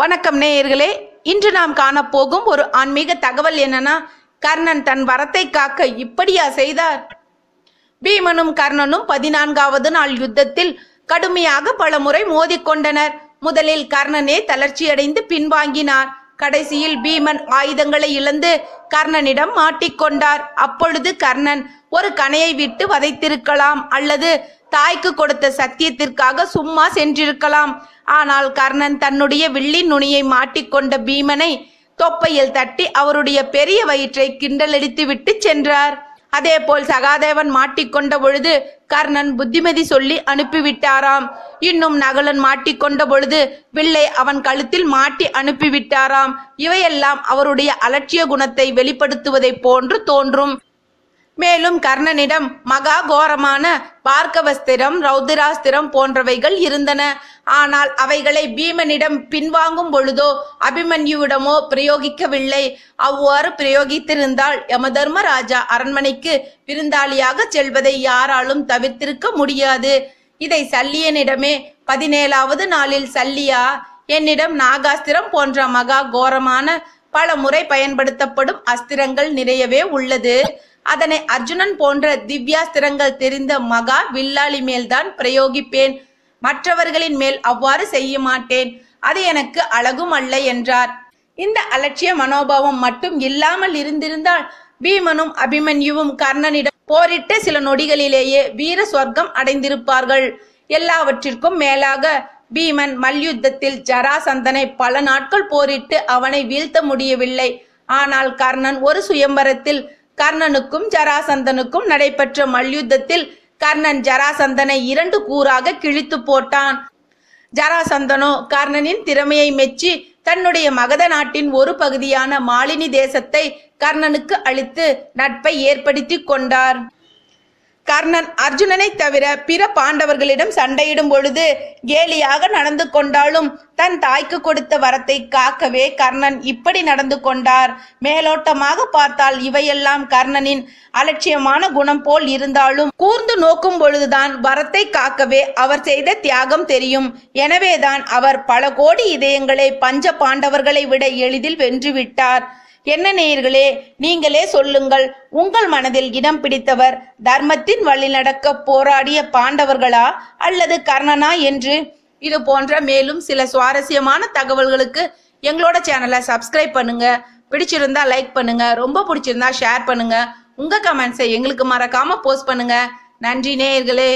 வணக்கம் நேயர்களே இன்று நாம் காணப்போகும் ஒரு ஆன்மீக தகவல் என்னன்னா கர்ணன் தன் வரத்தை காக்க இப்படியா செய்தார் பீமனும் கர்ணனும் பதினான்காவது நாள் யுத்தத்தில் கடுமையாக பல முறை மோதிக்கொண்டனர் முதலில் கர்ணனே தளர்ச்சியடைந்து பின்வாங்கினார் கடைசியில் பீமன் ஆயுதங்களை இழந்து கர்ணனிடம் மாட்டிக்கொண்டார் அப்பொழுது கர்ணன் ஒரு கணையை விட்டு வதைத்திருக்கலாம் அல்லது தாய்க்கு கொடுத்த சத்தியத்திற்காக சும்மா சென்றிருக்கலாம் ஆனால் கர்ணன் தன்னுடைய வில்லின் நுனியை மாட்டிக்கொண்ட பீமனை தொப்பையில் தட்டி அவருடைய பெரிய வயிற்றை கிண்டலடித்து விட்டு சென்றார் அதேபோல் சகாதேவன் மாட்டிக்கொண்ட பொழுது கர்ணன் புத்திமதி சொல்லி அனுப்பிவிட்டாராம் இன்னும் நகலன் மாட்டிக்கொண்ட பொழுது வில்லை அவன் கழுத்தில் மாட்டி அனுப்பிவிட்டாராம் இவையெல்லாம் அவருடைய அலட்சிய குணத்தை வெளிப்படுத்துவதை போன்று தோன்றும் மேலும் கர்ணனிடம் மகா கோரமான பார்க்கவஸ்திரம் ரௌதிராஸ்திரம் போன்றவைகள் இருந்தன ஆனால் அவைகளை பீமனிடம் பின்வாங்கும் பொழுதோ அபிமன்யுவிடமோ பிரயோகிக்கவில்லை அவ்வாறு பிரயோகித்திருந்தால் யமதர்மராஜா அரண்மனைக்கு விருந்தாளியாக செல்வதை யாராலும் தவிர்த்திருக்க முடியாது இதை சல்லியனிடமே பதினேழாவது நாளில் சல்லியா என்னிடம் நாகாஸ்திரம் போன்ற மகா கோரமான பல முறை பயன்படுத்தப்படும் அஸ்திரங்கள் நிறையவே உள்ளது அதனை அர்ஜுனன் போன்ற திவ்யாஸ்திரங்கள் தெரிந்த மகா வில்லாளி மேல்தான் பிரயோகிப்பேன் மற்றவர்களின் மேல் அவ்வாறு செய்ய மாட்டேன் அது எனக்கு அழகும் அல்ல என்றார் இந்த அலட்சிய மனோபாவம் மட்டும் இல்லாமல் இருந்திருந்தால் பீமனும் அபிமன்யுவும் கர்ணனிடம் போரிட்டு சில நொடிகளிலேயே வீர சொர்க்கம் அடைந்திருப்பார்கள் எல்லாவற்றிற்கும் மேலாக பீமன் மல்யுத்தத்தில் ஜராசந்தனை பல நாட்கள் போரிட்டு அவனை வீழ்த்த முடியவில்லை ஆனால் கர்ணன் ஒரு சுயம்பரத்தில் கர்ணனுக்கும் ஜராசந்தனுக்கும் நடைபெற்ற மல்யுத்தத்தில் கர்ணன் ஜராசந்தனை இரண்டு கூறாக கிழித்து போட்டான் ஜராசந்தனோ கர்ணனின் திறமையை மெச்சி தன்னுடைய மகத நாட்டின் ஒரு பகுதியான மாலினி தேசத்தை கர்ணனுக்கு அளித்து நட்பை ஏற்படுத்தி கொண்டார் கர்ணன் அர்ஜுனனை தவிர பிற பாண்டவர்களிடம் சண்டையிடும் பொழுது கேலியாக நடந்து கொண்டாலும் தன் தாய்க்கு கொடுத்த வரத்தை காக்கவே கர்ணன் இப்படி நடந்து கொண்டார் மேலோட்டமாக பார்த்தால் இவையெல்லாம் கர்ணனின் அலட்சியமான குணம் போல் இருந்தாலும் கூர்ந்து நோக்கும் பொழுதுதான் வரத்தை காக்கவே அவர் செய்த தியாகம் தெரியும் எனவேதான் அவர் பல கோடி இதயங்களை பஞ்ச பாண்டவர்களை விட எளிதில் வென்றுவிட்டார் என்ன நேயர்களே நீங்களே சொல்லுங்கள் உங்கள் மனதில் இடம் பிடித்தவர் தர்மத்தின் வழி நடக்க போராடிய பாண்டவர்களா அல்லது கர்ணனா என்று இது போன்ற மேலும் சில சுவாரஸ்யமான தகவல்களுக்கு எங்களோட சேனலை சப்ஸ்கிரைப் பண்ணுங்க பிடிச்சிருந்தா லைக் பண்ணுங்க ரொம்ப பிடிச்சிருந்தா ஷேர் பண்ணுங்க உங்க கமெண்ட்ஸை எங்களுக்கு மறக்காம போஸ்ட் பண்ணுங்க நன்றி நேயர்களே